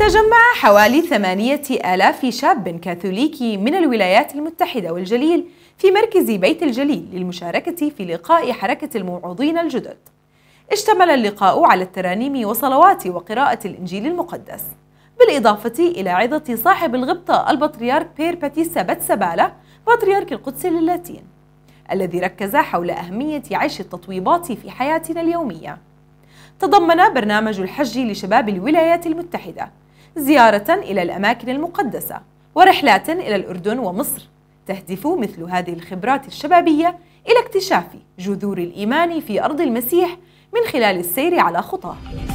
تجمع حوالي ثمانية آلاف شاب كاثوليكي من الولايات المتحدة والجليل في مركز بيت الجليل للمشاركة في لقاء حركة الموعوظين الجدد اشتمل اللقاء على الترانيم وصلوات وقراءة الإنجيل المقدس بالإضافة إلى عظة صاحب الغبطة البطريرك بير باتيسا باتسابالا بطريرك القدس اللاتين الذي ركز حول أهمية عيش التطويبات في حياتنا اليومية تضمن برنامج الحج لشباب الولايات المتحدة زيارة إلى الأماكن المقدسة ورحلات إلى الأردن ومصر تهدف مثل هذه الخبرات الشبابية إلى اكتشاف جذور الإيمان في أرض المسيح من خلال السير على خطاه